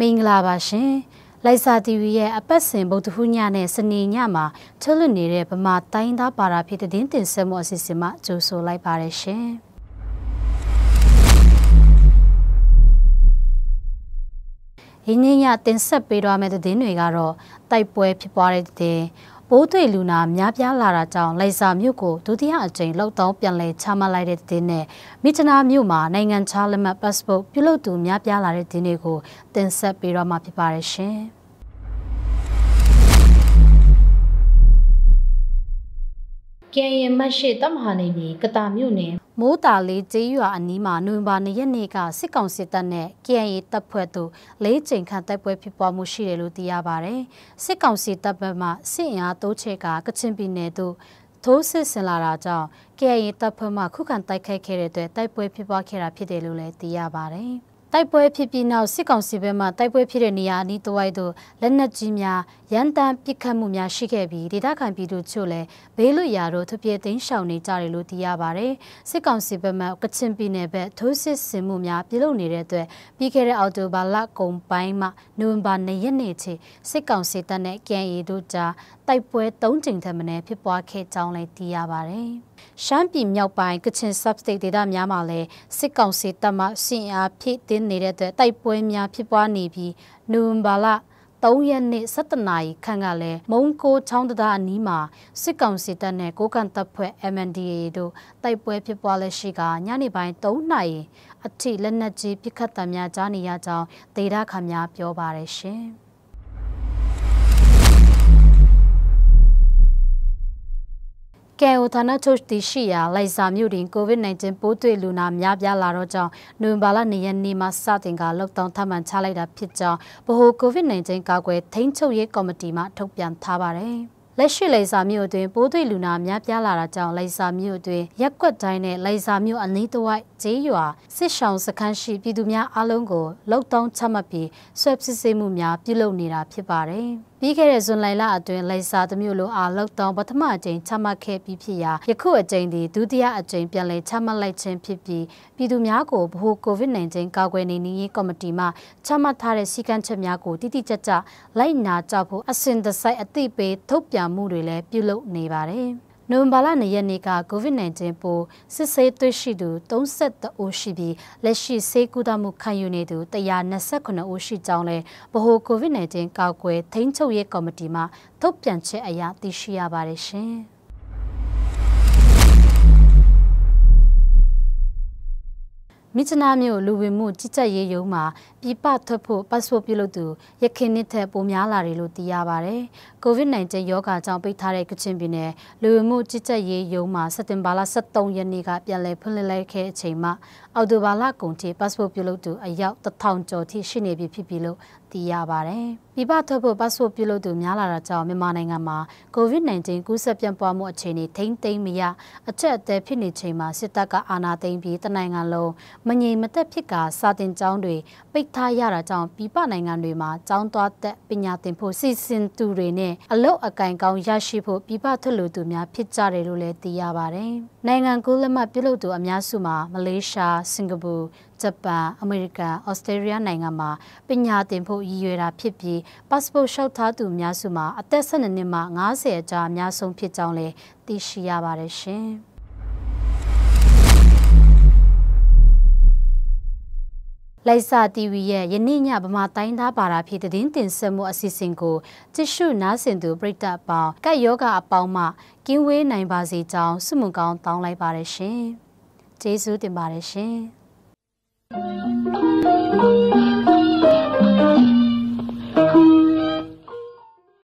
မင်္ဂလာပါရှင် လိုက်စာ TV ရဲ့အပတ်စဉ်ဗုဒ္ဓဟူးညနဲ့စနေညမှာထုတ်လွှင့်နေတဲ့ဗမာတိုင်းသားပါရာဖြစ်တဲ့တင်တင်ဆက်မှုအစီအစဉ်မှာကြိုဆိုလိုက်ပါရရှင်။ရင်းညညတင်ဆက်ပေးသွားမယ့်သတင်းတွေကတော့တိုက်ပွဲဖြစ်ပွားတဲ့တဲ့ဘိုးသွေလူနာများပြားလာတာကြောင့်လေဆာမြို့ကိုဒုတိယအကြိမ်လောက်တောင်းပြန်လည်ချမှတ်လိုက်တဲ့သတင်းနဲ့မိချနာမြို့မှာနိုင်ငံခြားလက်မှတ် passport ပြုလုပ်သူများပြားလာတဲ့သတင်းတွေကိုတင်ဆက်ပေးတော့မှာဖြစ်ပါတယ်ရှင်။ကရင်မတ်ရှိတမဟာနေပြည်ကတာမြို့နယ်မိုးတာလေးကျေးရွာအနီးမှာနိုဝင်ဘာ၂ရက်နေ့ကစစ်ကောင်စစ်တပ်နဲ့ KNA တပ်ဖွဲ့တို့လေးကြိမ်ခန့်တိုက်ပွဲဖြစ်ပွားမှုရှိတယ်လို့သိရပါဗျ။စစ်ကောင်စစ်တပ်ဘက်မှစစ်အင်အားတိုးချဲ့ကကချင်ပြည်နယ်သို့ထိုးစစ်ဆင်လာတာကြောင့် KNA တပ်ဖွဲ့မှခုခံတိုက်ခိုက်ခဲ့တဲ့အတွက်တိုက်ပွဲဖြစ်ပွားခဲ့တာဖြစ်တယ်လို့လည်းသိရပါဗျ။တိုက်ပွဲဖြစ်ပြီးနောက်စစ်ကောင်စီဘက်မှတိုက်ပွဲဖြစ်တဲ့နေရာအနီးတစ်ဝိုက်သို့လက်နက်ကြီးများရန်တမ်းပစ်ခတ်မှုများရှိခဲ့ပြီးဒေသခံပြည်သူချို့လည်းဘေးလွတ်ရာသို့ထပြေသိမ်းရှောင်နေကြတယ်လို့သိရပါတယ်။စစ်ကောင်စီဘက်မှကချင်ပြည်နယ်ဘက်ထိုးစစ်ဆင်မှုများပြုလုပ်နေတဲ့အတွက်ပြီးခဲ့တဲ့အောက်တိုဘာလကုန်ပိုင်းမှနိုဝင်ဘာ၂ရက်နေ့ထိစစ်ကောင်စီတပ်နဲ့ KNA တို့ကြားတိုက်ပွဲ၃ကြိမ်ထက်မနည်းဖြစ်ပွားခဲ့ကြောင်းလည်းသိရပါတယ်။ရှမ်းပြည်မြောက်ပိုင်းကချင် substate ဒေသများမှာလည်းစစ်ကောင်စီတပ်မှစင်အားဖြည့်တင်းနေတဲ့အတွက်တိုက်ပွဲများဖြစ်ပွားနေပြီးနိုဝင်ဘာလ3ရက်နေ့7နာရီခန့်ကလည်းမုံကိုချောင်းတဒါအနီးမှာစစ်ကောင်စီတပ်နဲ့ကိုကန့်တပ်ဖွဲ့ MNDAA တို့တိုက်ပွဲဖြစ်ပွားလက်ရှိကညနေပိုင်း3နာရီအထိလက်နက်ကြီးပစ်ခတ်တံများကြားနေရကြောင်းဒေသခံများပြောပါတယ်ရှင်။ KO ဌာနချုပ်တည်ရှိရာလိုက်စာမြို့တွင် COVID-19 ပိုးတွေ့လူနာများပြားလာတော့ကြောင်းနိုဝင်ဘာလ၂ရက်နေ့မှာစတင်ကလောက်တောင်းထပ်မံချလိုက်တာဖြစ်ကြောင်းဗဟို COVID-19 ကာကွယ်ထိန်းချုပ်ရေးကော်မတီမှထုတ်ပြန်ထားပါတယ်။လက်ရှိလေဆာမြို့အတွင်းပိုးသွေးလူနာများပြားလာတာကြောင့်လေဆာမြို့အတွင်းရက်ကွက်တိုင်းနဲ့လေဆာမြို့အနီးတစ်ဝိုက်ဈေးရွာစစ်ဆောင်စခန်းရှိပြည်သူများအလုံးကိုလောက်တောင်းချမှတ်ပြီးဆွဲစစ်ဆေးမှုများပြုလုပ်နေတာဖြစ်ပါတယ်။ပြီးခဲ့တဲ့ဇွန်လလအတွင်းလေဆာသမျိုးလိုအားလောက်တောင်းပထမအကြိမ်ချမှတ်ခဲ့ပြီးဖြစ်ရာယခုအကြိမ်ဒီဒုတိယအကြိမ်ပြန်လည်ချမှတ်လိုက်ခြင်းဖြစ်ပြီးပြည်သူများကိုဗဟိုကိုဗစ် -19 ကာကွယ်နေရေးကော်မတီမှချမှတ်ထားတဲ့စည်းကမ်းချက်များကိုတိတိကျကျလိုက်နာကြဖို့အစဉ်တစိုက်အသိပေးထုတ်ပြန်မှုတွေလည်းပြုလုပ်နေပါတယ်။နိုဝင်ဘာလ၂ရက်နေ့က COVID-19 ပိုးစစ်ဆေးတွေ့ရှိသူ33ဦးရှိပြီးလက်ရှိဆေးကုသမှုခံယူနေသူ129ဦးရှိကြောင်းလည်းဗဟို COVID-19 ကာကွယ်ထိန်းချုပ်ရေးကော်မတီမှထုတ်ပြန်ချက်အရသိရှိရပါတယ်ရှင်။မြစ်ချနာမြို့လူဝင်မှုကြီးကြပ်ရေးရုံးမှာပြည်ပထွက်ဖို့ပတ်စပို့ပြုလုပ်သူရခိုင်နှစ်ထက်ပိုများလာတယ်လို့သိရပါဗျ။ COVID-19 ရောဂါကြောင့်ပိတ်ထားတဲ့ကချင်ပြည်နယ်လူဝင်မှုကြီးကြပ်ရေးရုံးမှာစက်တင်ဘာလ23ရက်နေ့ကပြန်လည်ဖွင့်လှစ်လိုက်ခဲ့အချိန်မှာအော်တိုဘာလကုန်ထိပတ်စပို့ပြုလုပ်သူအယောက်1000ကျော်ထိရှိနေပြီဖြစ်ပြီလို့သိရပါဗျ။မိဘထွက်ဖို့ပတ်စ်ပို့ပြုလုပ်သူများလာတာကြောင့်မြန်မာနိုင်ငံမှာ COVID-19 ကူးစက်ပြန့်ပွားမှုအခြေအနေထိမ့်သိမ့်မရအချက်အသေးဖြစ်နေချိန်မှာစစ်တပ်ကအာဏာသိမ်းပြီးတနိုင်ငံလုံးမငြိမ်မသက်ဖြစ်ကာစာတင်ကျောင်းတွေပိတ်ထားရတာကြောင့်ပြည်ပနိုင်ငံတွေမှာကျောင်းသွားတက်ပညာသင်ဖို့စီစဉ်သူတွေနဲ့အလုပ်အကင်ကောင်းရရှိဖို့ပြည်ပထွက်လို့သူများဖြစ်ကြတယ်လို့လည်းသိရပါတယ်။နိုင်ငံကူးလက်မှတ်ပြုလုပ်သူအများစုမှာမလေးရှား၊စင်ကာပူဂျပန်အမေရိကန်ဩစတြေးလျနိုင်ငံမှာပညာသင်ဖို့ရည်ရွယ်တာဖြစ်ပြီး passport လျှောက်ထားသူများစုမှာအသက်12နှစ်မှ90အကြားအများဆုံးဖြစ်ကြောင်းလည်းသိရှိရပါတယ်ရှင်။လိုက်စာ TV ရဲ့ယနေ့ညဗမာတိုင်းသားပါတာဖြစ်တဲ့တင်တင်ဆက်မှုအစီအစဉ်ကိုတစ်ရှုနားဆင်သူပရိသတ်ပေါင်းကတ်ယောဂအပေါင်းမှကင်းဝေးနိုင်ပါစေကြောင်းဆုမွန်ကောင်းတောင်းလိုက်ပါတယ်ရှင်။ကျေးဇူးတင်ပါတယ်ရှင်။うん